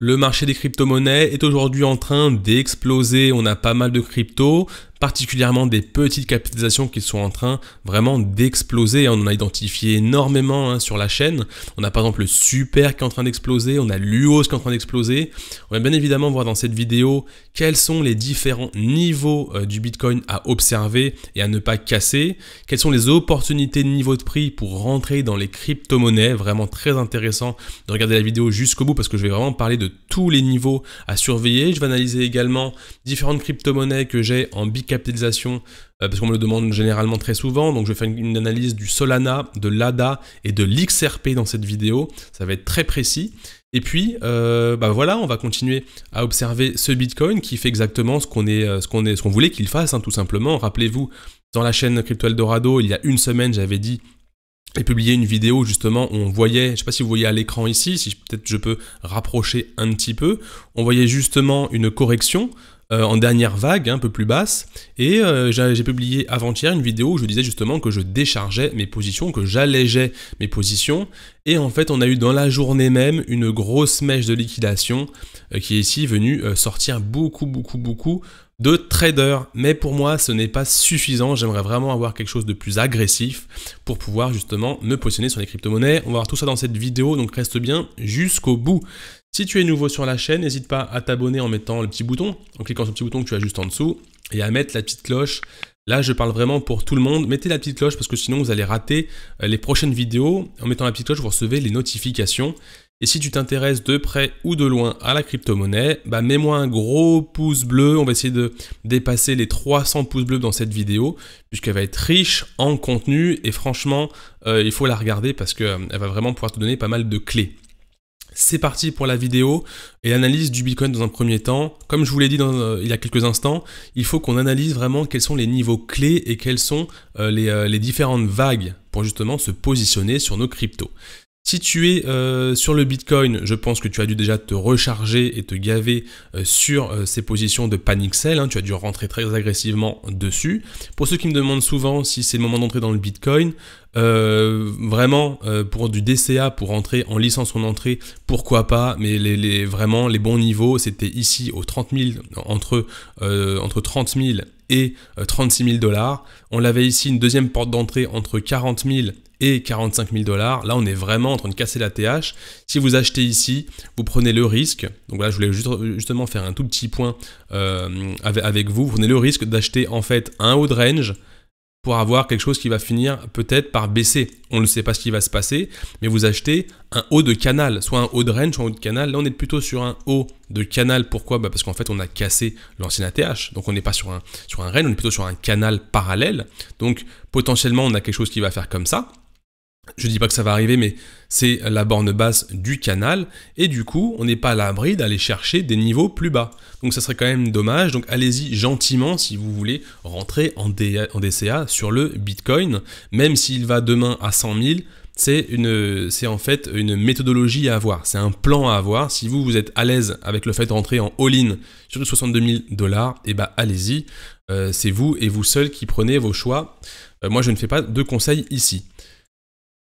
Le marché des crypto-monnaies est aujourd'hui en train d'exploser. On a pas mal de cryptos, particulièrement des petites capitalisations qui sont en train vraiment d'exploser. On en a identifié énormément hein, sur la chaîne. On a par exemple le Super qui est en train d'exploser, on a l'UOS qui est en train d'exploser. On va bien évidemment voir dans cette vidéo quels sont les différents niveaux euh, du Bitcoin à observer et à ne pas casser, quelles sont les opportunités de niveau de prix pour rentrer dans les crypto-monnaies. Vraiment très intéressant de regarder la vidéo jusqu'au bout parce que je vais vraiment parler de tous les niveaux à surveiller. Je vais analyser également différentes crypto-monnaies que j'ai en Bitcoin capitalisation, euh, parce qu'on me le demande généralement très souvent. Donc je vais faire une, analyse du Solana, de l'ADA et de l'XRP dans cette vidéo. Ça va être très précis. Et puis, euh, bah voilà, on va continuer à observer ce Bitcoin qui fait exactement ce qu'on est, euh, ce qu'on est, ce qu'on voulait qu'il fasse, hein, tout simplement. Rappelez-vous, dans la chaîne Crypto Eldorado, il y a une semaine, j'avais dit et publié une vidéo justement où on voyait, je ne sais pas si vous voyez à l'écran ici, si peut-être je peux rapprocher un petit peu, on voyait justement une correction euh, en dernière vague, un peu plus basse. Et euh, j'ai publié avant-hier une vidéo où je disais justement que je déchargeais mes positions, que j'allégeais mes positions. Et en fait, on a eu dans la journée même une grosse mèche de liquidation euh, qui est ici venue sortir beaucoup, beaucoup, beaucoup de traders, Mais pour moi, ce n'est pas suffisant. J'aimerais vraiment avoir quelque chose de plus agressif pour pouvoir justement me positionner sur les crypto-monnaies. On va voir tout ça dans cette vidéo, donc reste bien jusqu'au bout. Si tu es nouveau sur la chaîne, n'hésite pas à t'abonner en mettant le petit bouton, en cliquant sur le petit bouton que tu as juste en dessous, et à mettre la petite cloche. Là, je parle vraiment pour tout le monde. Mettez la petite cloche parce que sinon, vous allez rater euh, les prochaines vidéos. En mettant la petite cloche, vous recevez les notifications. Et si tu t'intéresses de près ou de loin à la crypto-monnaie, bah mets-moi un gros pouce bleu. On va essayer de dépasser les 300 pouces bleus dans cette vidéo, puisqu'elle va être riche en contenu. Et franchement, euh, il faut la regarder parce qu'elle euh, va vraiment pouvoir te donner pas mal de clés. C'est parti pour la vidéo et l'analyse du Bitcoin dans un premier temps. Comme je vous l'ai dit dans, euh, il y a quelques instants, il faut qu'on analyse vraiment quels sont les niveaux clés et quelles sont euh, euh, les différentes vagues pour justement se positionner sur nos cryptos. Si tu es euh, sur le Bitcoin, je pense que tu as dû déjà te recharger et te gaver euh, sur euh, ces positions de panic sell. Hein. tu as dû rentrer très agressivement dessus. Pour ceux qui me demandent souvent si c'est le moment d'entrer dans le Bitcoin, vraiment pour du DCA pour entrer en licence son entrée, pourquoi pas Mais vraiment les bons niveaux, c'était ici aux entre entre 30 000 et 36 000 dollars. On l'avait ici une deuxième porte d'entrée entre 40 000 et 45 000 dollars. Là, on est vraiment en train de casser la TH. Si vous achetez ici, vous prenez le risque. Donc là, je voulais juste, justement faire un tout petit point euh, avec, vous. Vous prenez le risque d'acheter en fait un haut de range pour avoir quelque chose qui va finir peut-être par baisser. On ne sait pas ce qui va se passer, mais vous achetez un haut de canal, soit un haut de range, soit un haut de canal. Là, on est plutôt sur un haut de canal. Pourquoi bah, Parce qu'en fait, on a cassé l'ancien ATH. Donc, on n'est pas sur un, sur un range, on est plutôt sur un canal parallèle. Donc, potentiellement, on a quelque chose qui va faire comme ça je ne dis pas que ça va arriver, mais c'est la borne basse du canal, et du coup, on n'est pas à l'abri d'aller chercher des niveaux plus bas. Donc ça serait quand même dommage, donc allez-y gentiment si vous voulez rentrer en, DCA sur le Bitcoin, même s'il va demain à 100 000, c'est en fait une méthodologie à avoir, c'est un plan à avoir. Si vous, vous êtes à l'aise avec le fait de rentrer en all-in sur les 62 000 dollars, et eh bah ben, allez-y, euh, c'est vous et vous seul qui prenez vos choix. Euh, moi, je ne fais pas de conseils ici.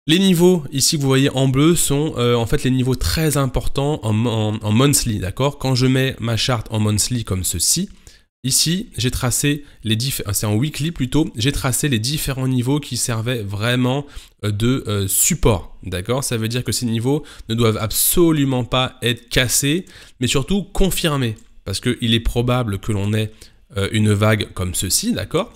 Les niveaux ici que vous voyez en bleu sont euh, en fait les niveaux très importants en, monthly, d'accord Quand je mets ma charte en monthly comme ceci, ici j'ai tracé les différents, euh, c'est en weekly plutôt, j'ai tracé les différents niveaux qui servaient vraiment euh, de support, d'accord Ça veut dire que ces niveaux ne doivent absolument pas être cassés, mais surtout confirmés, parce qu'il est probable que l'on ait une vague comme ceci, d'accord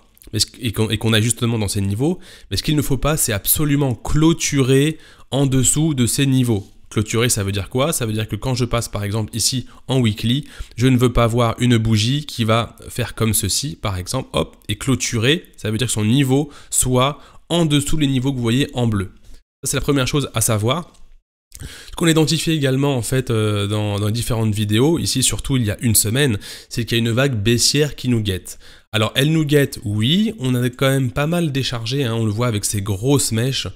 et qu'on a justement dans ces niveaux. Mais ce qu'il ne faut pas, c'est absolument clôturer en dessous de ces niveaux. Clôturer, ça veut dire quoi Ça veut dire que quand je passe par exemple ici en weekly, je ne veux pas voir une bougie qui va faire comme ceci, par exemple, hop, et clôturer, ça veut dire que son niveau soit en dessous des niveaux que vous voyez en bleu. C'est la première chose à savoir. Ce qu'on identifie également en fait euh, dans, différentes vidéos, ici surtout il y a une semaine, c'est qu'il y a une vague baissière qui nous guette. Alors elle nous guette, oui, on a quand même pas mal déchargé, hein, on le voit avec ces grosses mèches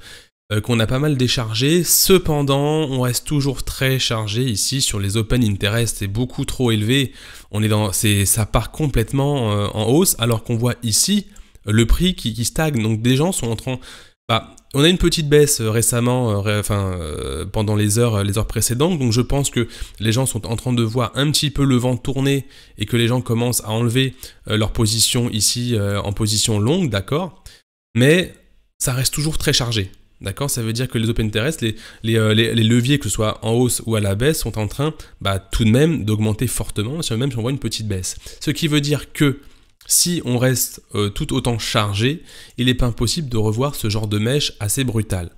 euh, qu'on a pas mal déchargé. Cependant, on reste toujours très chargé ici sur les open interest, c'est beaucoup trop élevé. On est dans, ça part complètement euh, en hausse, alors qu'on voit ici le prix qui, stagne. Donc des gens sont en train, bah, on a une petite baisse euh, récemment, euh, enfin, euh, pendant les heures, les heures précédentes, donc je pense que les gens sont en train de voir un petit peu le vent tourner et que les gens commencent à enlever leur position ici en position longue, d'accord Mais ça reste toujours très chargé, d'accord Ça veut dire que les open interest, les, leviers, que ce soit en hausse ou à la baisse, sont en train bah, tout de même d'augmenter fortement, même si on voit une petite baisse. Ce qui veut dire que si on reste euh, tout autant chargé, il n'est pas impossible de revoir ce genre de mèche assez brutale.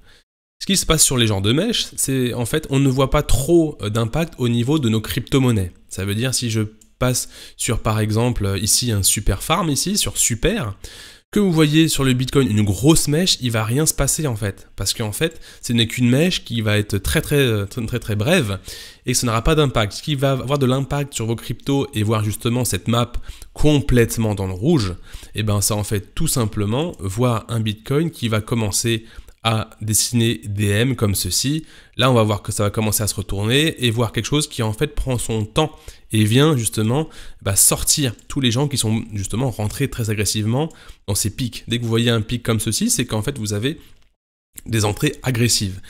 Ce qui se passe sur les genres de mèches, c'est en fait on ne voit pas trop euh, d'impact au niveau de nos crypto-monnaies. Ça veut dire si je passe sur par exemple euh, ici un super farm ici sur super, que vous voyez sur le Bitcoin une grosse mèche, il va rien se passer en fait. Parce qu'en fait, ce n'est qu'une mèche qui va être très très très très, brève et ça n'aura pas d'impact. Ce qui va avoir de l'impact sur vos cryptos et voir justement cette map complètement dans le rouge, et eh ben ça en fait tout simplement voir un Bitcoin qui va commencer à dessiner des M comme ceci. Là, on va voir que ça va commencer à se retourner et voir quelque chose qui en fait prend son temps et vient justement bah, sortir tous les gens qui sont justement rentrés très agressivement dans ces pics. Dès que vous voyez un pic comme ceci, c'est qu'en fait vous avez des entrées agressives.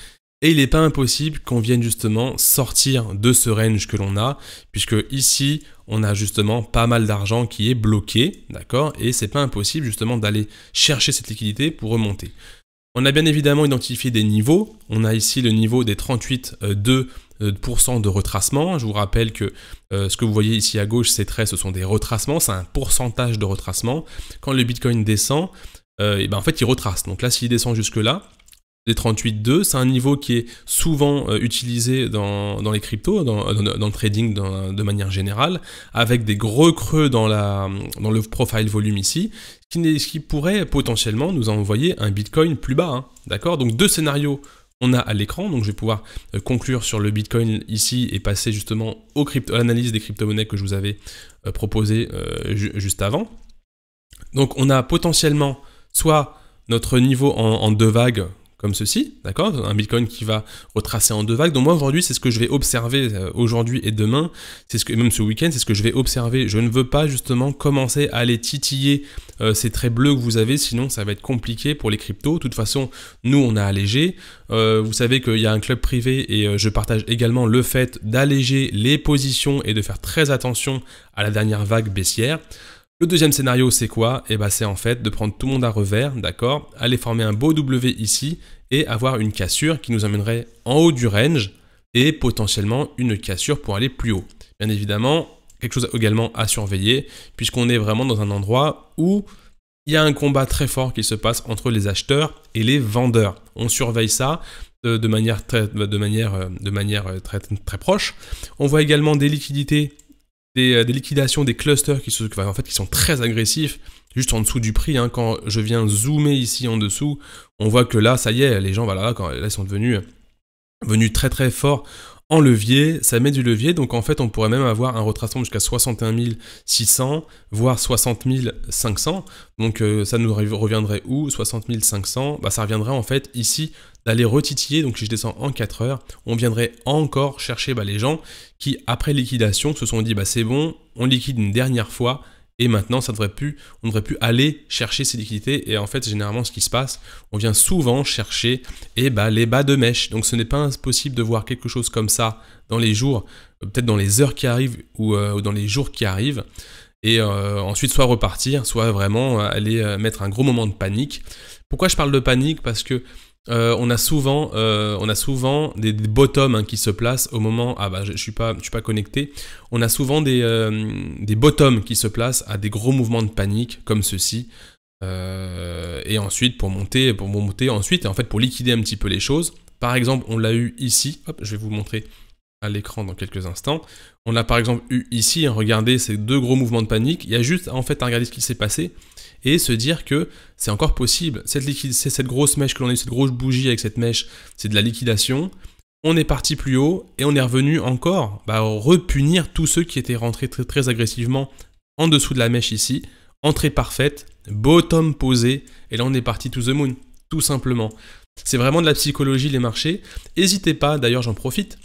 Et il n'est pas impossible qu'on vienne justement sortir de ce range que l'on a, puisque ici, on a justement pas mal d'argent qui est bloqué, d'accord Et c'est pas impossible justement d'aller chercher cette liquidité pour remonter. On a bien évidemment identifié des niveaux. On a ici le niveau des 38,2% euh, euh, de retracement. Je vous rappelle que euh, ce que vous voyez ici à gauche, ces traits, ce sont des retracements. C'est un pourcentage de retracement. Quand le Bitcoin descend, et eh ben en fait, il retrace. Donc là, s'il descend jusque-là, les 38.2, c'est un niveau qui est souvent euh, utilisé dans, les cryptos, dans, euh, le trading de manière générale, avec des gros creux dans, la, dans le profile volume ici, qui, qui pourrait potentiellement nous envoyer un Bitcoin plus bas. Hein. D'accord Donc deux scénarios on a à l'écran, donc je vais pouvoir euh, conclure sur le Bitcoin ici et passer justement au crypto, à l'analyse des crypto-monnaies que je vous avais proposé juste avant. Donc on a potentiellement soit notre niveau en, en deux vagues, comme ceci, d'accord Un Bitcoin qui va retracer en deux vagues. Donc moi aujourd'hui, c'est ce que je vais observer euh, aujourd'hui et demain, c'est ce que même ce week-end, c'est ce que je vais observer. Je ne veux pas justement commencer à les titiller euh, ces traits bleus que vous avez, sinon ça va être compliqué pour les cryptos. De toute façon, nous on a allégé. Euh, vous savez qu'il y a un club privé et je partage également le fait d'alléger les positions et de faire très attention à la dernière vague baissière. Le deuxième scénario, c'est quoi Et eh ben, c'est en fait de prendre tout le monde à revers, d'accord Aller former un beau W ici et avoir une cassure qui nous amènerait en haut du range et potentiellement une cassure pour aller plus haut. Bien évidemment, quelque chose également à surveiller puisqu'on est vraiment dans un endroit où il y a un combat très fort qui se passe entre les acheteurs et les vendeurs. On surveille ça euh, de manière de manière, euh, de manière euh, très, très proche. On voit également des liquidités euh, des, liquidations, des clusters qui, en fait, qui sont très agressifs, juste en dessous du prix. Hein. quand je viens zoomer ici en dessous, on voit que là, ça y est, les gens, quand, elles sont devenus, euh, très très forts levier, ça met du levier, donc en fait on pourrait même avoir un retracement jusqu'à 61 600, voire 60 500, donc euh, ça nous reviendrait où 60 500, bah, ça reviendrait en fait ici d'aller retitiller, donc si je descends en 4 heures, on viendrait encore chercher bah, les gens qui après liquidation se sont dit bah c'est bon, on liquide une dernière fois, et maintenant, ça devrait plus, on devrait plus aller chercher ces liquidités. Et en fait, généralement, ce qui se passe, on vient souvent chercher et eh ben, les bas de mèche. Donc, ce n'est pas impossible de voir quelque chose comme ça dans les jours, euh, peut-être dans les heures qui arrivent ou, euh, dans les jours qui arrivent. Et euh, ensuite, soit repartir, soit vraiment aller mettre un gros moment de panique. Pourquoi je parle de panique Parce que euh, euh, on a souvent, des, bottoms hein, qui se placent au moment. Ah bah je, ne suis pas, connecté. On a souvent des, euh, des bottoms qui se placent à des gros mouvements de panique comme ceci. et ensuite pour monter, pour monter ensuite et en fait pour liquider un petit peu les choses. Par exemple, on l'a eu ici. Hop, je vais vous montrer à l'écran dans quelques instants. On a par exemple eu ici, hein, regardez ces deux gros mouvements de panique. Il y a juste en fait à regarder ce qui s'est passé et se dire que c'est encore possible. Cette, liquide, cette grosse mèche que l'on a eu, cette grosse bougie avec cette mèche, c'est de la liquidation. On est parti plus haut et on est revenu encore bah, repunir tous ceux qui étaient rentrés très, très agressivement en dessous de la mèche ici. Entrée parfaite, bottom posé et là on est parti to the moon, tout simplement. C'est vraiment de la psychologie les marchés. N'hésitez pas, d'ailleurs j'en profite,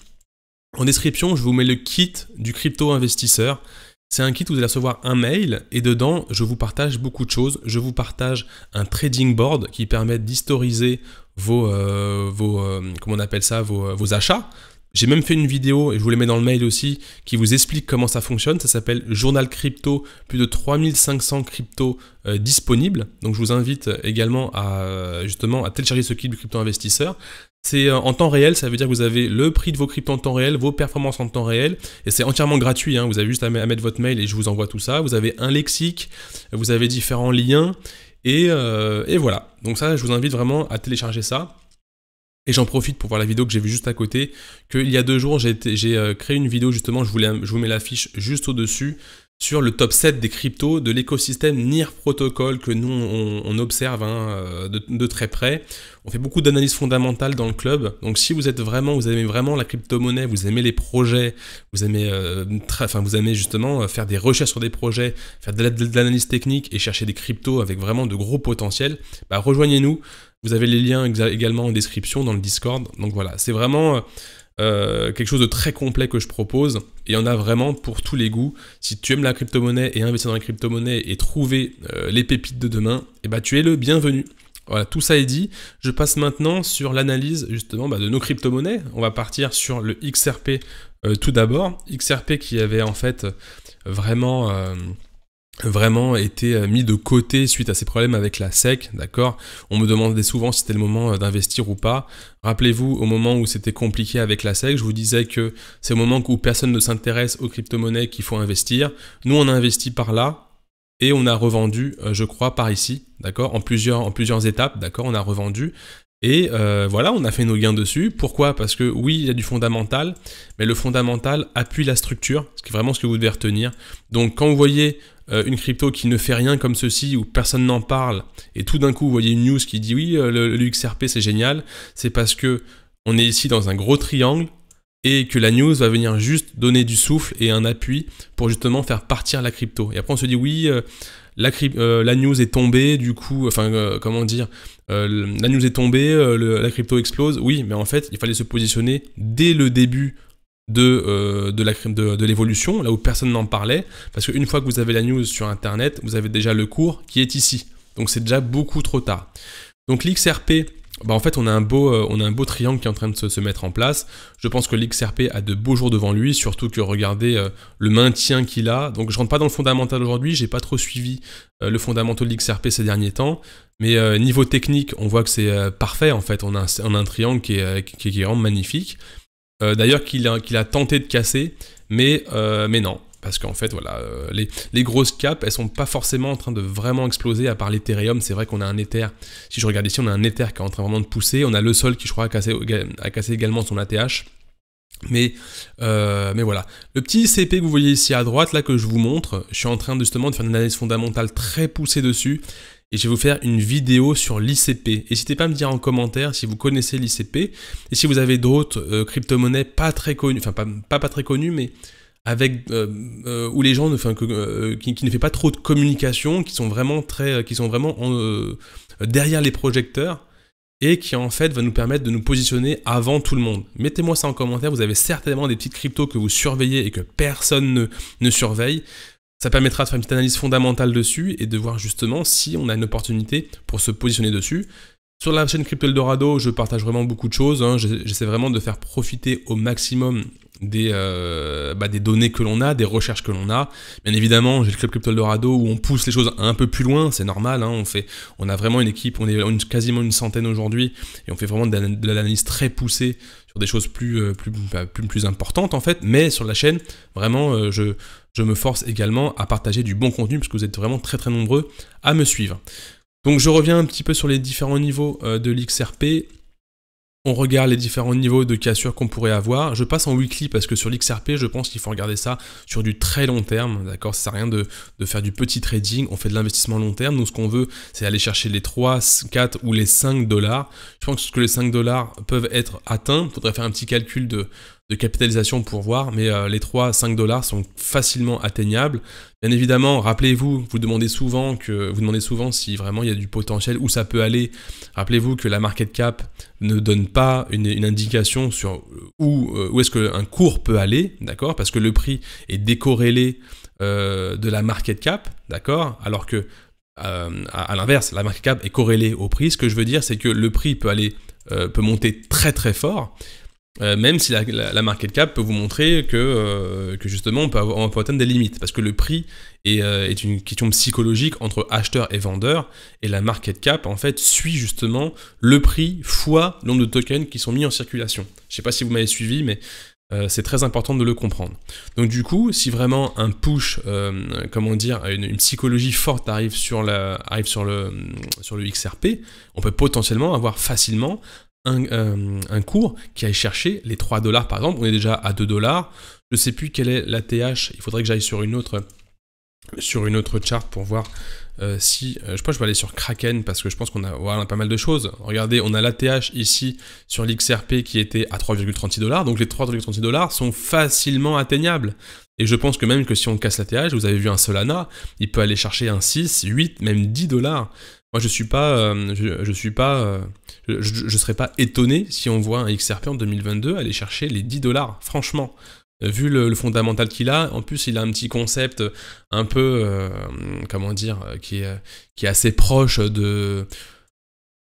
en description, je vous mets le kit du crypto investisseur. C'est un kit où vous allez recevoir un mail et dedans, je vous partage beaucoup de choses. Je vous partage un trading board qui permet d'historiser vos, euh, vos euh, on appelle ça, euh, vos, achats. J'ai même fait une vidéo, et je vous les mets dans le mail aussi, qui vous explique comment ça fonctionne. Ça s'appelle Journal Crypto, plus de 3500 cryptos disponibles. Donc je vous invite également à justement à télécharger ce kit du crypto investisseur. C'est euh, en temps réel, ça veut dire que vous avez le prix de vos cryptos en temps réel, vos performances en temps réel, et c'est entièrement gratuit. Hein. Vous avez juste à mettre votre mail et je vous envoie tout ça. Vous avez un lexique, vous avez différents liens, et, euh, et voilà. Donc ça, je vous invite vraiment à télécharger ça. Et j'en profite pour voir la vidéo que j'ai vue juste à côté, qu'il y a deux jours, j'ai euh, créé une vidéo justement, je, je vous mets l'affiche juste au-dessus, sur le top 7 des cryptos de l'écosystème NIR Protocol que nous on, observe hein, euh, de, très près. On fait beaucoup d'analyses fondamentales dans le club. Donc si vous êtes vraiment, vous aimez vraiment la crypto-monnaie, vous aimez les projets, vous aimez, euh, enfin, vous aimez justement euh, faire des recherches sur des projets, faire de, l'analyse technique et chercher des cryptos avec vraiment de gros potentiels, bah, rejoignez-nous. Vous avez les liens également en description dans le Discord. Donc voilà, c'est vraiment euh, quelque chose de très complet que je propose. Et il y en a vraiment pour tous les goûts. Si tu aimes la crypto-monnaie et investir dans la crypto-monnaie et trouver euh, les pépites de demain, et eh bah, ben, tu es le bienvenu. Voilà, tout ça est dit. Je passe maintenant sur l'analyse justement bah, de nos crypto-monnaies. On va partir sur le XRP euh, tout d'abord. XRP qui avait en fait vraiment vraiment été euh, mis de côté suite à ces problèmes avec la SEC, d'accord On me demandait souvent si c'était le moment euh, d'investir ou pas. Rappelez-vous, au moment où c'était compliqué avec la SEC, je vous disais que c'est au moment où personne ne s'intéresse aux crypto-monnaies qu'il faut investir. Nous, on a investi par là, et on a revendu, euh, je crois, par ici, d'accord en plusieurs, en plusieurs étapes, d'accord On a revendu. Et voilà, on a fait nos gains dessus. Pourquoi Parce que oui, il y a du fondamental, mais le fondamental appuie la structure, ce qui est vraiment ce que vous devez retenir. Donc quand vous voyez euh, une crypto qui ne fait rien comme ceci, où personne n'en parle, et tout d'un coup, vous voyez une news qui dit oui, euh, le, XRP c'est génial, c'est parce que on est ici dans un gros triangle et que la news va venir juste donner du souffle et un appui pour justement faire partir la crypto. Et après on se dit oui, euh, la, news est tombée, du coup, enfin comment dire, la news est tombée, la crypto explose. Oui, mais en fait il fallait se positionner dès le début euh, de, de, l'évolution, là où personne n'en parlait, parce qu'une fois que vous avez la news sur Internet, vous avez déjà le cours qui est ici. Donc c'est déjà beaucoup trop tard. Donc l'XRP, bah en fait on a, un beau, euh, on a un beau triangle qui est en train de se, mettre en place. Je pense que l'XRP a de beaux jours devant lui, surtout que regardez euh, le maintien qu'il a. Donc je rentre pas dans le fondamental aujourd'hui, j'ai pas trop suivi le fondamental de l'XRP ces derniers temps. Mais niveau technique, on voit que c'est parfait en fait. On a, un, un triangle qui est, qui, est magnifique. Euh, d'ailleurs qu'il a, tenté de casser, mais, euh, mais non. Parce qu'en fait, voilà, euh, les, grosses capes, elles sont pas forcément en train de vraiment exploser, à part l'Ethereum. C'est vrai qu'on a un Ether, si je regarde ici, on a un Ether qui est en train vraiment de pousser. On a le sol qui, je crois, a cassé, également son ATH. Mais, mais voilà. Le petit CP que vous voyez ici à droite, là, que je vous montre, je suis en train justement de faire une analyse fondamentale très poussée dessus et je vais vous faire une vidéo sur l'ICP. N'hésitez pas à me dire en commentaire si vous connaissez l'ICP et si vous avez d'autres euh, crypto-monnaies pas très connues, enfin pas, pas, très connues, mais avec euh, euh, où les gens ne font que, qui, ne fait pas trop de communication, qui sont vraiment très, qui sont vraiment derrière les projecteurs et qui en fait va nous permettre de nous positionner avant tout le monde. Mettez-moi ça en commentaire, vous avez certainement des petites cryptos que vous surveillez et que personne ne surveille. Ça permettra de faire une petite analyse fondamentale dessus et de voir justement si on a une opportunité pour se positionner dessus. Sur la chaîne Crypto Eldorado, je partage vraiment beaucoup de choses. Hein. J'essaie vraiment de faire profiter au maximum euh, bah, des, données que l'on a, des recherches que l'on a. Bien évidemment, j'ai le club Crypto Eldorado où on pousse les choses un peu plus loin, c'est normal. Hein. on, fait, on a vraiment une équipe, on est quasiment une centaine aujourd'hui et on fait vraiment de l'analyse très poussée des choses plus, euh, bah, plus, plus, importantes en fait, mais sur la chaîne, vraiment, euh, je, je me force également à partager du bon contenu, parce vous êtes vraiment très très nombreux à me suivre. Donc je reviens un petit peu sur les différents niveaux euh, de l'XRP on regarde les différents niveaux de cassure qu'on pourrait avoir. Je passe en weekly parce que sur l'XRP, je pense qu'il faut regarder ça sur du très long terme, d'accord Ça sert à rien de, de, faire du petit trading, on fait de l'investissement long terme. Nous, ce qu'on veut, c'est aller chercher les 3, 4 ou les 5 dollars. Je pense que les 5 dollars peuvent être atteints. Il faudrait faire un petit calcul de, de capitalisation pour voir, mais euh, les 3 5 dollars sont facilement atteignables. Bien évidemment, rappelez-vous, vous demandez souvent que vous demandez souvent si vraiment il y a du potentiel où ça peut aller. Rappelez-vous que la market cap ne donne pas une, indication sur euh, où euh, où est-ce qu'un cours peut aller, d'accord Parce que le prix est décorrélé de la market cap, d'accord Alors que à, à l'inverse, la market cap est corrélée au prix. Ce que je veux dire, c'est que le prix peut aller peut monter très très fort, euh, même si la, market cap peut vous montrer que, euh, justement on peut, atteindre des limites, parce que le prix euh, est, une question psychologique entre acheteur et vendeur, et la market cap en fait suit justement le prix fois le nombre de tokens qui sont mis en circulation. Je ne sais pas si vous m'avez suivi, mais c'est très important de le comprendre. Donc du coup, si vraiment un push, comment dire, une, psychologie forte arrive sur le XRP, on peut potentiellement avoir facilement euh, un, cours qui aille chercher les 3 dollars par exemple. On est déjà à 2 dollars. Je ne sais plus quelle est la TH. Il faudrait que j'aille sur une autre sur une autre chart pour voir euh, si euh, je pense que je vais aller sur Kraken parce que je pense qu'on a, voilà, pas mal de choses. Regardez, on a l'ATH ici sur l'XRP qui était à 3,36 dollars. Donc les 3,36 dollars sont facilement atteignables. Et je pense que même que si on casse l'ATH, vous avez vu un Solana, il peut aller chercher un 6, 8, même 10 dollars. Moi, je suis pas, euh, je, suis pas, euh, je, serais pas étonné si on voit un XRP en 2022 aller chercher les 10 dollars. Franchement, euh, vu le, fondamental qu'il a, en plus, il a un petit concept un peu, comment dire, qui est, qui est assez proche de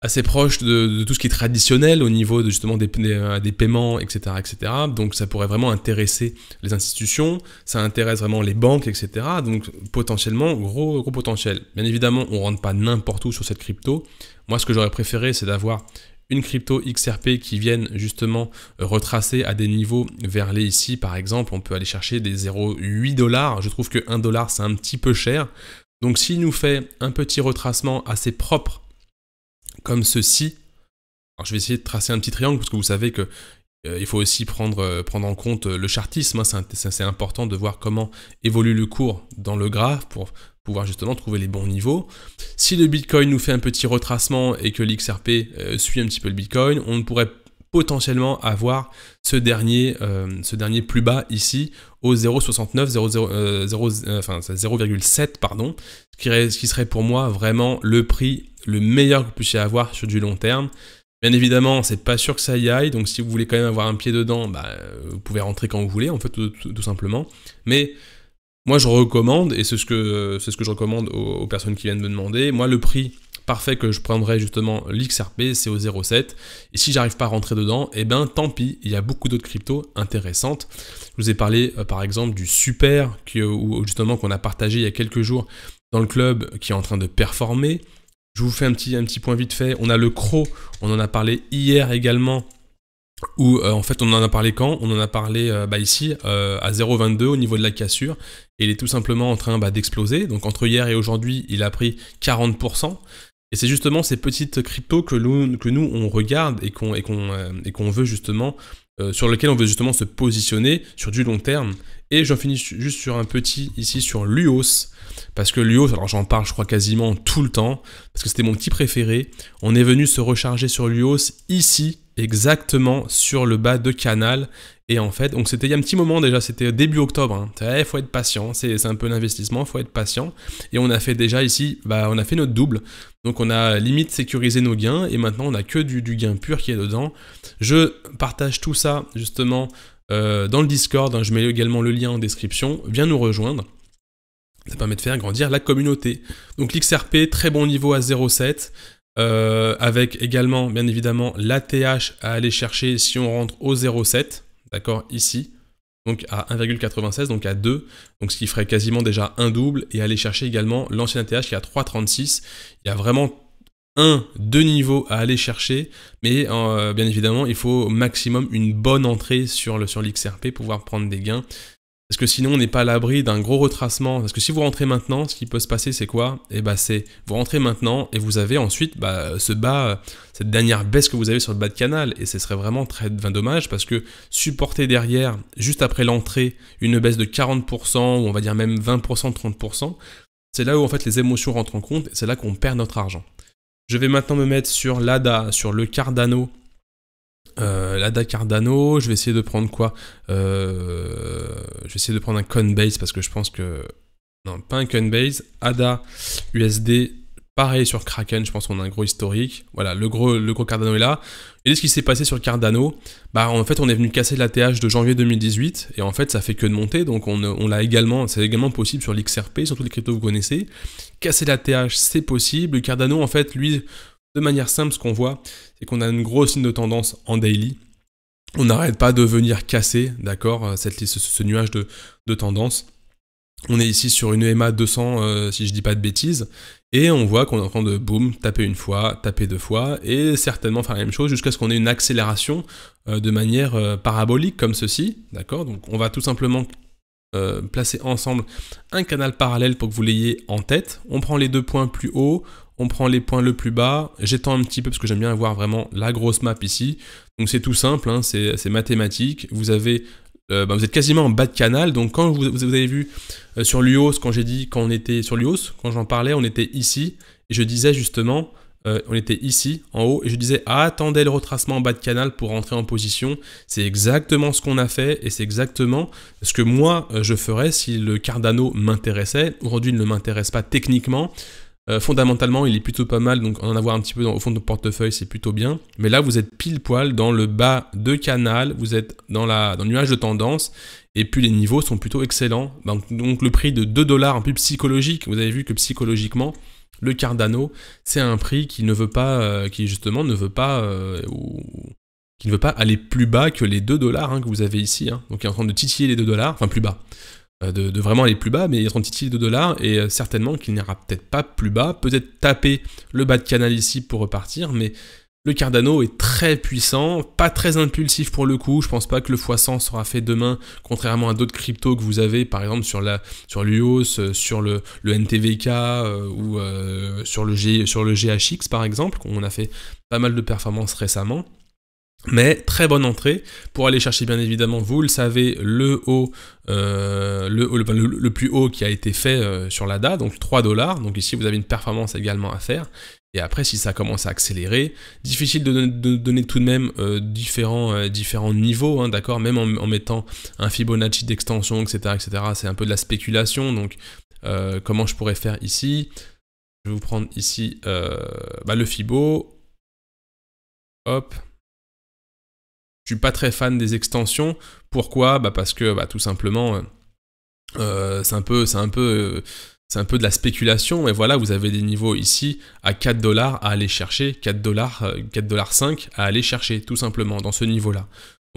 assez proche de, tout ce qui est traditionnel au niveau de justement des, des, euh, paiements, etc., etc. Donc ça pourrait vraiment intéresser les institutions, ça intéresse vraiment les banques, etc. Donc potentiellement, gros, gros potentiel. Bien évidemment, on ne rentre pas n'importe où sur cette crypto. Moi, ce que j'aurais préféré, c'est d'avoir une crypto XRP qui vienne justement retracer à des niveaux vers les ici, par exemple, on peut aller chercher des 0,8 dollars. Je trouve que 1 dollar, c'est un petit peu cher. Donc s'il nous fait un petit retracement assez propre comme ceci. Alors je vais essayer de tracer un petit triangle parce que vous savez que euh, il faut aussi prendre, euh, prendre en compte euh, le chartisme. Hein. c'est important de voir comment évolue le cours dans le graphe pour pouvoir justement trouver les bons niveaux. Si le Bitcoin nous fait un petit retracement et que l'XRP suit un petit peu le Bitcoin, on ne pourrait potentiellement avoir ce dernier, euh, ce dernier plus bas ici au 0,69, 0,7 euh, euh, ce qui serait pour moi vraiment le prix le meilleur que vous puissiez avoir sur du long terme. Bien évidemment, c'est pas sûr que ça y aille, donc si vous voulez quand même avoir un pied dedans, bah, vous pouvez rentrer quand vous voulez, en fait, tout, simplement. Mais moi, je recommande, et c'est ce que, ce que je recommande aux, personnes qui viennent me demander, moi, le prix parfait que je prendrai justement l'XRP, co 0,7. Et si j'arrive pas à rentrer dedans, eh ben tant pis, il y a beaucoup d'autres cryptos intéressantes. Je vous ai parlé euh, par exemple du Super, euh, justement qu'on a partagé il y a quelques jours dans le club, qui est en train de performer. Je vous fais un petit, un petit point vite fait. On a le Cro on en a parlé hier également, ou euh, en fait on en a parlé quand On en a parlé bah, ici à 0,22 au niveau de la cassure et il est tout simplement en train bah, d'exploser. Donc entre hier et aujourd'hui il a pris 40%. Et c'est justement ces petites cryptos que nous, que nous on regarde et qu'on euh, veut justement, euh, sur lesquelles on veut justement se positionner sur du long terme. Et j'en finis juste sur un petit ici sur Luos, parce que Luos, alors j'en parle je crois quasiment tout le temps, parce que c'était mon petit préféré. On est venu se recharger sur Luos ici, exactement sur le bas de canal, et en fait, donc c'était il y a un petit moment déjà, c'était début octobre. Il hein. faut être patient, c'est un peu l'investissement, il faut être patient. Et on a fait déjà ici, bah, on a fait notre double. Donc on a limite sécurisé nos gains et maintenant on n'a que du, gain pur qui est dedans. Je partage tout ça justement euh, dans le Discord. Hein. je mets également le lien en description. Viens nous rejoindre. Ça permet de faire grandir la communauté. Donc l'XRP, très bon niveau à 0,7. Euh, avec également, bien évidemment, l'ATH à aller chercher si on rentre au 0,7 d'accord, ici, donc à 1,96, donc à 2, donc ce qui ferait quasiment déjà un double, et aller chercher également l'ancien ATH qui est à 3,36. Il y a vraiment un, deux niveaux à aller chercher, mais euh, bien évidemment, il faut au maximum une bonne entrée sur le sur l'XRP pour pouvoir prendre des gains. Parce que sinon, on n'est pas à l'abri d'un gros retracement. Parce que si vous rentrez maintenant, ce qui peut se passer, c'est quoi Eh bah, c'est vous rentrez maintenant et vous avez ensuite bah, ce bas, cette dernière baisse que vous avez sur le bas de canal. Et ce serait vraiment très dommage parce que supporter derrière, juste après l'entrée, une baisse de 40% ou on va dire même 20%, 30%, c'est là où en fait les émotions rentrent en compte et c'est là qu'on perd notre argent. Je vais maintenant me mettre sur l'ADA, sur le Cardano euh, l'ADA Cardano, je vais essayer de prendre quoi euh, Je vais essayer de prendre un Coinbase parce que je pense que... Non, pas un Coinbase, ADA USD, pareil sur Kraken, je pense qu'on a un gros historique. Voilà, le gros, le gros Cardano est là. Et ce qui s'est passé sur Cardano Bah en fait on est venu casser la th de janvier 2018 et en fait ça fait que de monter donc on, l'a également, c'est également possible sur l'XRP, sur toutes les cryptos que vous connaissez. Casser la th c'est possible, Cardano en fait lui de manière simple, ce qu'on voit, c'est qu'on a une grosse ligne de tendance en daily. On n'arrête pas de venir casser, d'accord, euh, cette, ce, nuage de, tendance. On est ici sur une EMA 200, euh, si je dis pas de bêtises, et on voit qu'on est en train de boum, taper une fois, taper deux fois, et certainement faire la même chose jusqu'à ce qu'on ait une accélération euh, de manière parabolique comme ceci, d'accord Donc on va tout simplement placer ensemble un canal parallèle pour que vous l'ayez en tête. On prend les deux points plus haut, on prend les points le plus bas, j'étends un petit peu parce que j'aime bien avoir vraiment la grosse map ici. Donc c'est tout simple, hein, c'est mathématique. Vous avez euh, bah, vous êtes quasiment en bas de canal. Donc quand vous, avez vu euh, sur l'UOS, quand j'ai dit quand on était sur l'UOS, quand j'en parlais, on était ici. Et je disais justement, euh, on était ici en haut. Et je disais, ah, attendez le retracement en bas de canal pour rentrer en position. C'est exactement ce qu'on a fait. Et c'est exactement ce que moi, je ferais si le Cardano m'intéressait. Aujourd'hui, il ne m'intéresse pas techniquement. Euh, fondamentalement, il est plutôt pas mal, donc en avoir un petit peu dans, au fond de portefeuille, c'est plutôt bien. Mais là, vous êtes pile poil dans le bas de canal, vous êtes dans, la, dans le nuage de tendance, et puis les niveaux sont plutôt excellents. Donc, le prix de 2 dollars, un peu psychologique, vous avez vu que psychologiquement, le Cardano, c'est un prix qui ne veut pas, euh, qui justement ne veut pas, euh, qui ne veut pas aller plus bas que les 2 dollars hein, que vous avez ici. Hein. Donc il est en train de titiller les 2 dollars, enfin plus bas. Euh, de, vraiment aller plus bas, mais il y a de dollars et euh, certainement qu'il n'ira peut-être pas plus bas, peut-être taper le bas de canal ici pour repartir, mais le Cardano est très puissant, pas très impulsif pour le coup, je pense pas que le x100 sera fait demain, contrairement à d'autres cryptos que vous avez, par exemple sur la sur l'UOS, euh, sur le, NTVK ou sur, le sur le GHX par exemple, on a fait pas mal de performances récemment. Mais très bonne entrée pour aller chercher bien évidemment, vous le savez, le haut, euh, le, plus haut qui a été fait euh, sur la l'ADA, donc 3 dollars. Donc ici vous avez une performance également à faire. Et après, si ça commence à accélérer, difficile de, donner, tout de même euh, différents, différents niveaux, hein, d'accord Même en, mettant un Fibonacci d'extension, etc., etc., c'est un peu de la spéculation. Donc, comment je pourrais faire ici Je vais vous prendre ici bah, le Fibo. Hop, je suis pas très fan des extensions. Pourquoi bah, Parce que bah, tout simplement, euh, euh, c'est un peu. C'est un peu euh, c'est un peu de la spéculation, mais voilà, vous avez des niveaux ici à 4 dollars à aller chercher, 4 dollars, 4 dollars 5 à aller chercher, tout simplement, dans ce niveau-là.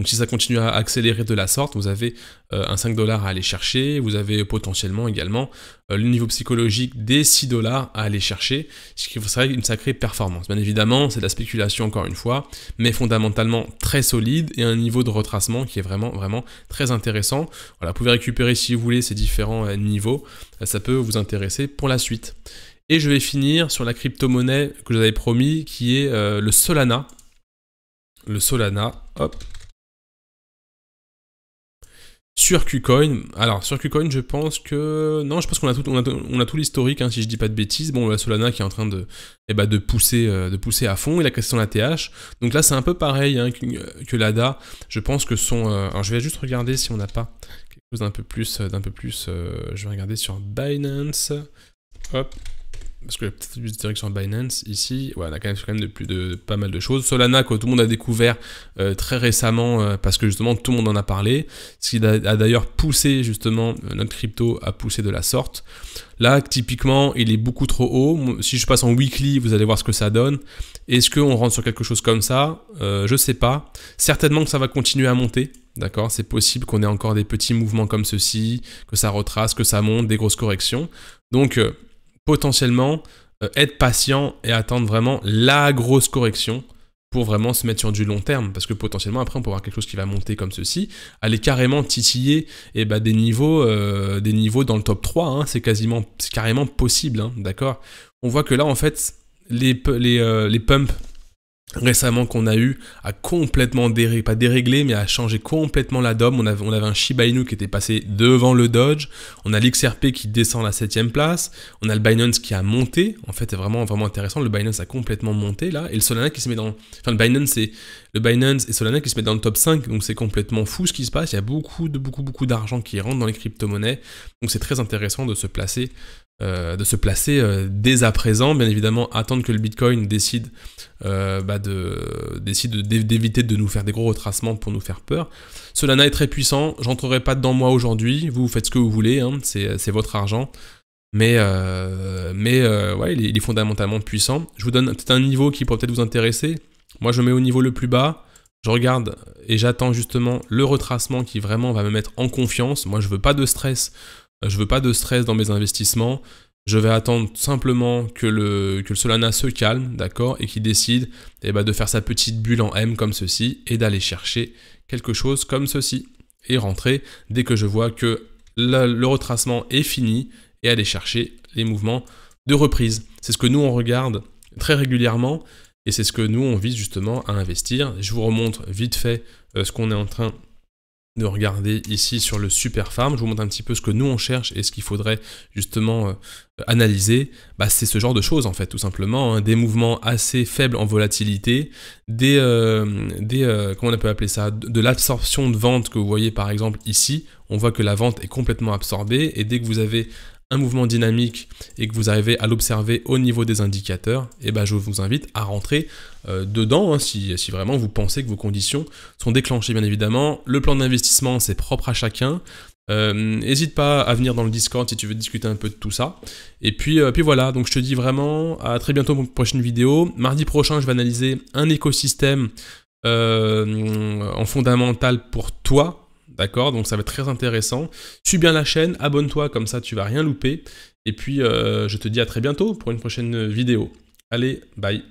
Donc si ça continue à accélérer de la sorte, vous avez euh, un 5 dollars à aller chercher, vous avez potentiellement également euh, le niveau psychologique des 6 dollars à aller chercher, ce qui vous serait une sacrée performance. Bien évidemment, c'est de la spéculation encore une fois, mais fondamentalement très solide et un niveau de retracement qui est vraiment vraiment très intéressant. Voilà, vous pouvez récupérer si vous voulez ces différents euh, niveaux, ça peut vous intéresser pour la suite. Et je vais finir sur la crypto-monnaie que je vous avais promis, qui est le Solana. Le Solana, hop, sur KuCoin, alors sur KuCoin, je pense que non, je pense qu'on a tout, on a, tout l'historique, hein, si je dis pas de bêtises. Bon, Solana qui est en train de, eh ben, de pousser, euh, de pousser à fond, il a de la TH. Donc là, c'est un peu pareil hein, que, l'ADA. Je pense que son, euh, alors je vais juste regarder si on n'a pas quelque chose d'un peu plus, euh, d'un peu plus. je vais regarder sur Binance. Hop, parce que la petite direction Binance, ici, ouais, on a quand même, quand même de, plus de, pas mal de choses. Solana, que tout le monde a découvert euh, très récemment, euh, parce que justement tout le monde en a parlé, ce qui a, d'ailleurs poussé justement euh, notre crypto à pousser de la sorte. Là, typiquement, il est beaucoup trop haut. Si je passe en weekly, vous allez voir ce que ça donne. Est-ce qu'on rentre sur quelque chose comme ça Je Je sais pas. Certainement que ça va continuer à monter. D'accord C'est possible qu'on ait encore des petits mouvements comme ceci, que ça retrace, que ça monte, des grosses corrections. Donc, potentiellement euh, être patient et attendre vraiment la grosse correction pour vraiment se mettre sur du long terme, parce que potentiellement après on peut avoir quelque chose qui va monter comme ceci, aller carrément titiller et eh ben, des, niveaux, euh, des niveaux dans le top 3, hein. c'est quasiment carrément possible, hein, d'accord On voit que là en fait, les, les, euh, les pumps récemment qu'on a eu à complètement dérégler, pas dérégler mais a changé complètement la DOM. On avait, un Shiba Inu qui était passé devant le Dodge, on a l'XRP qui descend à la 7 place, on a le Binance qui a monté, en fait c'est vraiment, vraiment intéressant, le Binance a complètement monté là, et le Solana qui se met dans... le Binance, c'est, le Binance et Solana qui se mettent dans le top 5, donc c'est complètement fou ce qui se passe, il y a beaucoup, de, beaucoup, beaucoup d'argent qui rentre dans les crypto-monnaies, donc c'est très intéressant de se placer euh, de se placer euh, dès à présent, bien évidemment attendre que le Bitcoin décide euh, bah, de d'éviter de nous faire des gros retracements pour nous faire peur. Solana est très puissant, j'entrerai pas dedans moi aujourd'hui, vous faites ce que vous voulez, hein. c'est votre argent. Mais, mais ouais, il est, fondamentalement puissant. Je vous donne peut-être un niveau qui pourrait peut-être vous intéresser. Moi, je mets au niveau le plus bas. Je regarde et j'attends justement le retracement qui vraiment va me mettre en confiance. Moi, je veux pas de stress. Euh, je veux pas de stress dans mes investissements, je vais attendre simplement que le, Solana se calme, d'accord, et qu'il décide eh ben, de faire sa petite bulle en M comme ceci et d'aller chercher quelque chose comme ceci et rentrer dès que je vois que le retracement est fini et aller chercher les mouvements de reprise. C'est ce que nous on regarde très régulièrement et c'est ce que nous on vise justement à investir. Je vous remontre vite fait euh, ce qu'on est en train de regarder ici sur le super farm. Je vous montre un petit peu ce que nous on cherche et ce qu'il faudrait justement euh, analyser. Bah, c'est ce genre de choses en fait, tout simplement. Hein. Des mouvements assez faibles en volatilité, des, euh, des euh, comment on peut appeler ça, de, de l'absorption de vente que vous voyez par exemple ici. On voit que la vente est complètement absorbée et dès que vous avez un mouvement dynamique et que vous arrivez à l'observer au niveau des indicateurs, et eh ben je vous invite à rentrer euh, dedans hein, si, vraiment vous pensez que vos conditions sont déclenchées bien évidemment. Le plan d'investissement c'est propre à chacun. N'hésite euh, pas à venir dans le Discord si tu veux discuter un peu de tout ça. Et puis, euh, puis voilà, donc je te dis vraiment à très bientôt pour une prochaine vidéo. Mardi prochain, je vais analyser un écosystème en fondamental pour toi, D'accord Donc ça va être très intéressant. Suis bien la chaîne, abonne-toi, comme ça tu vas rien louper. Et puis euh, je te dis à très bientôt pour une prochaine vidéo. Allez, bye